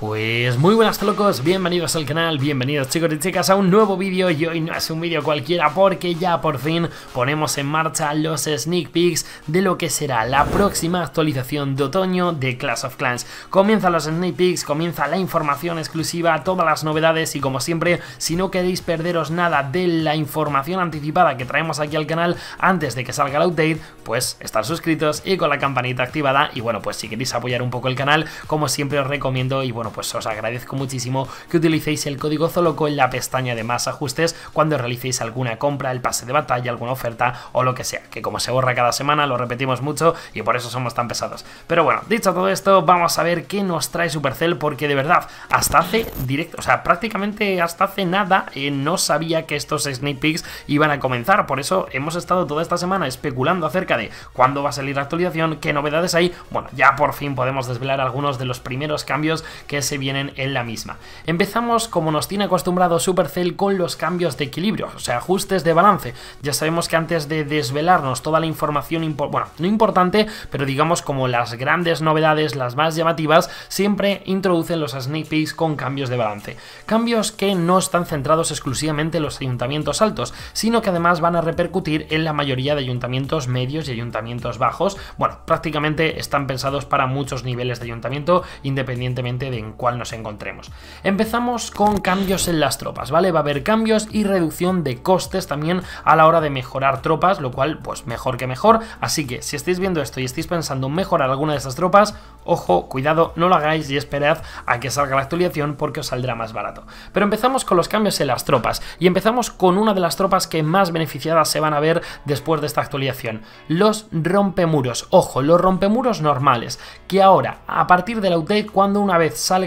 Pues muy buenas locos, bienvenidos al canal, bienvenidos chicos y chicas a un nuevo vídeo y hoy no es un vídeo cualquiera porque ya por fin ponemos en marcha los sneak peeks de lo que será la próxima actualización de otoño de Clash of Clans. Comienzan los sneak peeks, comienza la información exclusiva, todas las novedades y como siempre, si no queréis perderos nada de la información anticipada que traemos aquí al canal antes de que salga el update, pues estar suscritos y con la campanita activada y bueno, pues si queréis apoyar un poco el canal, como siempre os recomiendo y bueno, pues os agradezco muchísimo que utilicéis el código ZOLOCO en la pestaña de más ajustes cuando realicéis alguna compra, el pase de batalla, alguna oferta o lo que sea, que como se borra cada semana lo repetimos mucho y por eso somos tan pesados. Pero bueno, dicho todo esto, vamos a ver qué nos trae Supercell porque de verdad, hasta hace directo, o sea, prácticamente hasta hace nada eh, no sabía que estos sneak peeks iban a comenzar, por eso hemos estado toda esta semana especulando acerca de cuándo va a salir la actualización, qué novedades hay. Bueno, ya por fin podemos desvelar algunos de los primeros cambios que se vienen en la misma. Empezamos como nos tiene acostumbrado Supercell con los cambios de equilibrio, o sea, ajustes de balance. Ya sabemos que antes de desvelarnos toda la información, bueno, no importante, pero digamos como las grandes novedades, las más llamativas, siempre introducen los sneak peeks con cambios de balance. Cambios que no están centrados exclusivamente en los ayuntamientos altos, sino que además van a repercutir en la mayoría de ayuntamientos medios y ayuntamientos bajos. Bueno, prácticamente están pensados para muchos niveles de ayuntamiento, independientemente de cual nos encontremos. Empezamos con cambios en las tropas, ¿vale? Va a haber cambios y reducción de costes también a la hora de mejorar tropas, lo cual, pues mejor que mejor. Así que si estáis viendo esto y estáis pensando en mejorar alguna de estas tropas, ojo, cuidado, no lo hagáis y esperad a que salga la actualización porque os saldrá más barato. Pero empezamos con los cambios en las tropas y empezamos con una de las tropas que más beneficiadas se van a ver después de esta actualización, los rompemuros. Ojo, los rompemuros normales, que ahora, a partir de la update, cuando una vez sale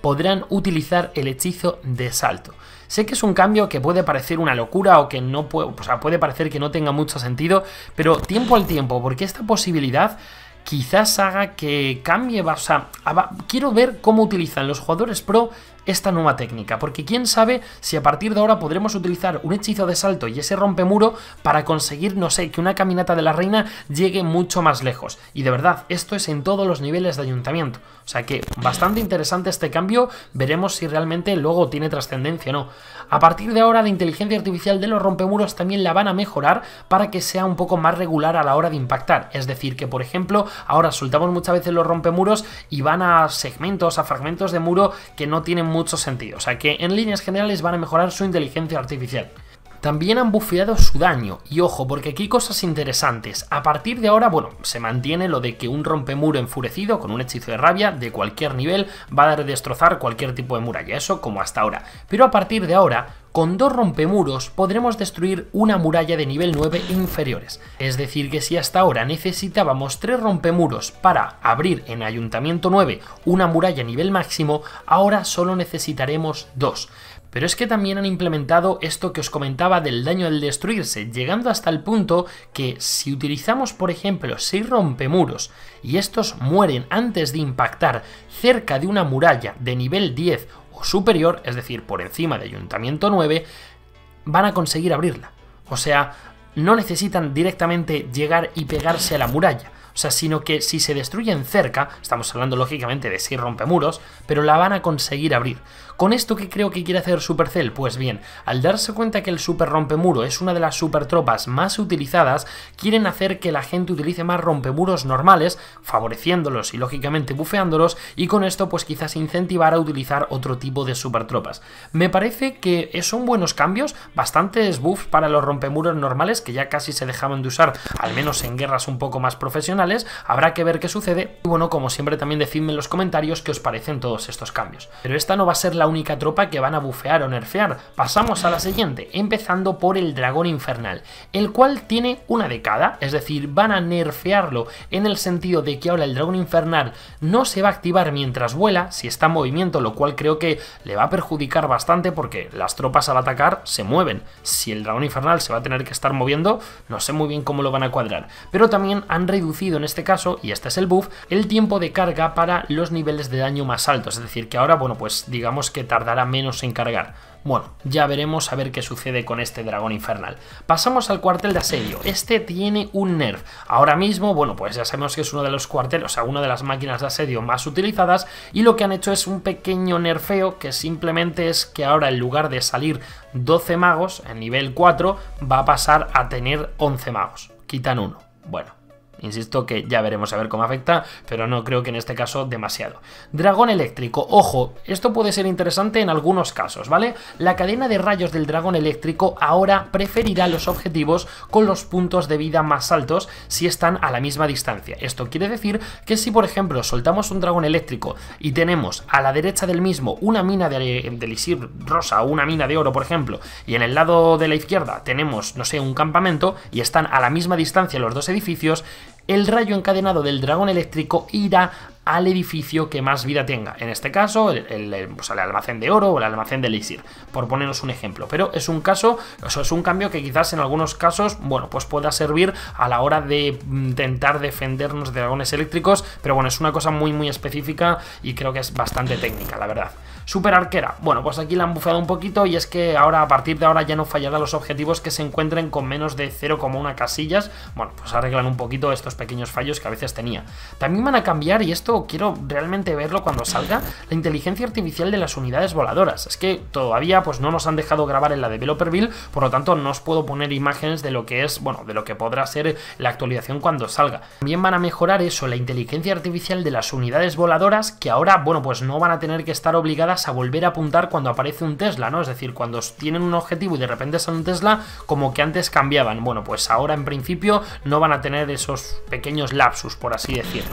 podrán utilizar el hechizo de salto. Sé que es un cambio que puede parecer una locura o que no sea, puede parecer que no tenga mucho sentido, pero tiempo al tiempo, porque esta posibilidad quizás haga que cambie, o sea, quiero ver cómo utilizan los jugadores pro esta nueva técnica, porque quién sabe si a partir de ahora podremos utilizar un hechizo de salto y ese rompemuro para conseguir, no sé, que una caminata de la reina llegue mucho más lejos. Y de verdad, esto es en todos los niveles de ayuntamiento. O sea que bastante interesante este cambio, veremos si realmente luego tiene trascendencia o no. A partir de ahora la inteligencia artificial de los rompemuros también la van a mejorar para que sea un poco más regular a la hora de impactar. Es decir, que por ejemplo Ahora soltamos muchas veces los rompemuros y van a segmentos, a fragmentos de muro que no tienen mucho sentido. O sea que en líneas generales van a mejorar su inteligencia artificial. También han bufeado su daño, y ojo, porque aquí cosas interesantes. A partir de ahora, bueno, se mantiene lo de que un rompemuro enfurecido con un hechizo de rabia de cualquier nivel va a dar destrozar cualquier tipo de muralla, eso como hasta ahora. Pero a partir de ahora, con dos rompemuros podremos destruir una muralla de nivel 9 inferiores. Es decir, que si hasta ahora necesitábamos tres rompemuros para abrir en Ayuntamiento 9 una muralla a nivel máximo, ahora solo necesitaremos dos. Pero es que también han implementado esto que os comentaba del daño al destruirse, llegando hasta el punto que si utilizamos, por ejemplo, seis rompemuros y estos mueren antes de impactar cerca de una muralla de nivel 10 o superior, es decir, por encima de Ayuntamiento 9, van a conseguir abrirla. O sea, no necesitan directamente llegar y pegarse a la muralla. O sea, sino que si se destruyen cerca, estamos hablando lógicamente de si rompemuros, pero la van a conseguir abrir. ¿Con esto que creo que quiere hacer Supercell? Pues bien, al darse cuenta que el super rompemuro es una de las super tropas más utilizadas, quieren hacer que la gente utilice más rompemuros normales, favoreciéndolos y lógicamente bufeándolos, y con esto pues quizás incentivar a utilizar otro tipo de super tropas. Me parece que son buenos cambios, bastantes buffs para los rompemuros normales que ya casi se dejaban de usar, al menos en guerras un poco más profesionales, habrá que ver qué sucede y bueno, como siempre también decidme en los comentarios qué os parecen todos estos cambios. Pero esta no va a ser la única tropa que van a bufear o nerfear, pasamos a la siguiente, empezando por el dragón infernal, el cual tiene una década, es decir, van a nerfearlo en el sentido de que ahora el dragón infernal no se va a activar mientras vuela, si está en movimiento, lo cual creo que le va a perjudicar bastante porque las tropas al atacar se mueven. Si el dragón infernal se va a tener que estar moviendo, no sé muy bien cómo lo van a cuadrar. Pero también han reducido en este caso, y este es el buff, el tiempo de carga para los niveles de daño más altos, es decir, que ahora, bueno, pues digamos que tardará menos en cargar. Bueno, ya veremos a ver qué sucede con este dragón infernal. Pasamos al cuartel de asedio. Este tiene un nerf. Ahora mismo, bueno, pues ya sabemos que es uno de los cuarteles, o sea, una de las máquinas de asedio más utilizadas y lo que han hecho es un pequeño nerfeo que simplemente es que ahora en lugar de salir 12 magos en nivel 4 va a pasar a tener 11 magos. Quitan uno. Bueno, Insisto que ya veremos a ver cómo afecta, pero no creo que en este caso demasiado. Dragón eléctrico, ojo, esto puede ser interesante en algunos casos, ¿vale? La cadena de rayos del dragón eléctrico ahora preferirá los objetivos con los puntos de vida más altos si están a la misma distancia. Esto quiere decir que si por ejemplo soltamos un dragón eléctrico y tenemos a la derecha del mismo una mina de, lisir rosa o una mina de oro, por ejemplo, y en el lado de la izquierda tenemos, no sé, un campamento y están a la misma distancia los dos edificios, el rayo encadenado del dragón eléctrico irá al edificio que más vida tenga. En este caso, el, pues, almacén de oro o el almacén de elixir, por ponernos un ejemplo. Pero es un caso, o es un cambio que quizás en algunos casos, bueno, pues pueda servir a la hora de mm, intentar defendernos de dragones eléctricos, pero bueno, es una cosa muy, muy específica y creo que es bastante técnica, la verdad. Super arquera. Bueno, pues aquí la han bufeado un poquito y es que ahora, a partir de ahora, ya no fallará los objetivos que se encuentren con menos de 0,1 casillas. Bueno, pues arreglan un poquito estos pequeños fallos que a veces tenía. También van a cambiar, y esto quiero realmente verlo cuando salga, la inteligencia artificial de las unidades voladoras. Es que todavía pues no nos han dejado grabar en la Developer Build por lo tanto no os puedo poner imágenes de lo que es, bueno, de lo que podrá ser la actualización cuando salga. También van a mejorar eso, la inteligencia artificial de las unidades voladoras, que ahora, bueno, pues no van a tener que estar obligadas a volver a apuntar cuando aparece un Tesla, ¿no? Es decir, cuando tienen un objetivo y de repente sale un Tesla, como que antes cambiaban. Bueno, pues ahora en principio no van a tener esos pequeños lapsus, por así decirlo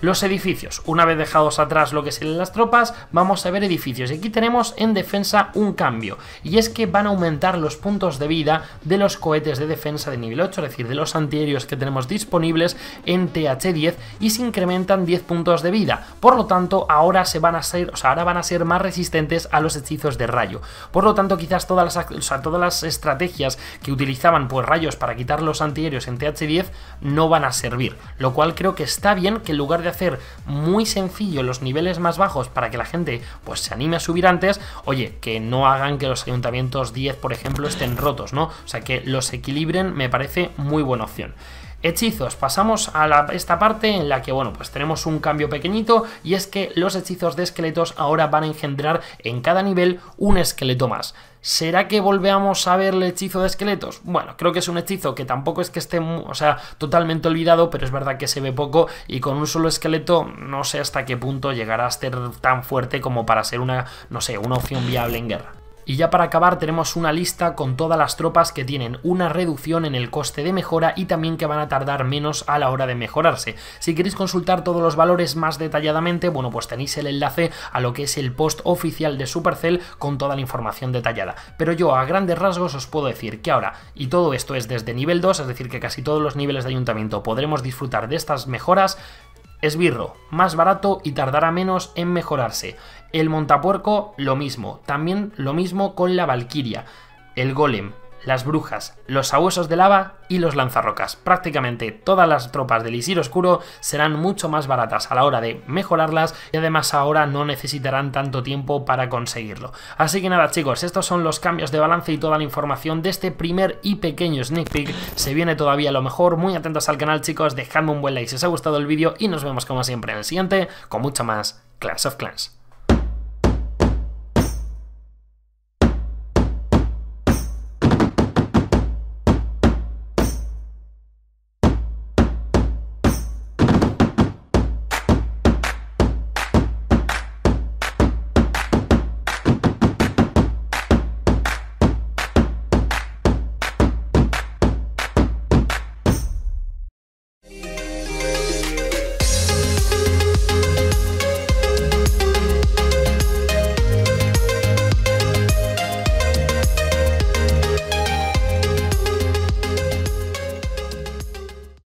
los edificios. Una vez dejados atrás lo que serían las tropas, vamos a ver edificios. Y aquí tenemos en defensa un cambio, y es que van a aumentar los puntos de vida de los cohetes de defensa de nivel 8, es decir, de los antiaéreos que tenemos disponibles en TH10 y se incrementan 10 puntos de vida. Por lo tanto, ahora se van a ser, o sea, ahora van a ser más resistentes a los hechizos de rayo. Por lo tanto, quizás todas las, todas las estrategias que utilizaban pues rayos para quitar los antiaéreos en TH10 no van a servir, lo cual creo que está bien que en lugar de hacer muy sencillo los niveles más bajos para que la gente pues se anime a subir antes, oye, que no hagan que los ayuntamientos 10, por ejemplo, estén rotos, ¿no? O sea, que los equilibren me parece muy buena opción. Hechizos, pasamos a esta parte en la que, bueno, pues tenemos un cambio pequeñito y es que los hechizos de esqueletos ahora van a engendrar en cada nivel un esqueleto más. ¿Será que volvemos a ver el hechizo de esqueletos? Bueno, creo que es un hechizo que tampoco es que esté, o sea, totalmente olvidado, pero es verdad que se ve poco y con un solo esqueleto no sé hasta qué punto llegará a ser tan fuerte como para ser una, no sé, una opción viable en guerra. Y ya para acabar tenemos una lista con todas las tropas que tienen una reducción en el coste de mejora y también que van a tardar menos a la hora de mejorarse. Si queréis consultar todos los valores más detalladamente, bueno pues tenéis el enlace a lo que es el post oficial de Supercell con toda la información detallada. Pero yo a grandes rasgos os puedo decir que ahora, y todo esto es desde nivel 2, es decir que casi todos los niveles de ayuntamiento podremos disfrutar de estas mejoras, Esbirro, más barato y tardará menos en mejorarse. El montapuerco, lo mismo. También lo mismo con la Valquiria. El golem, las brujas, los sabuesos de lava y los lanzarrocas. Prácticamente todas las tropas del Isir Oscuro serán mucho más baratas a la hora de mejorarlas y además ahora no necesitarán tanto tiempo para conseguirlo. Así que nada chicos, estos son los cambios de balance y toda la información de este primer y pequeño sneak peek. Se viene todavía lo mejor, muy atentos al canal chicos, dejadme un buen like si os ha gustado el vídeo y nos vemos como siempre en el siguiente con mucho más Clash of Clans.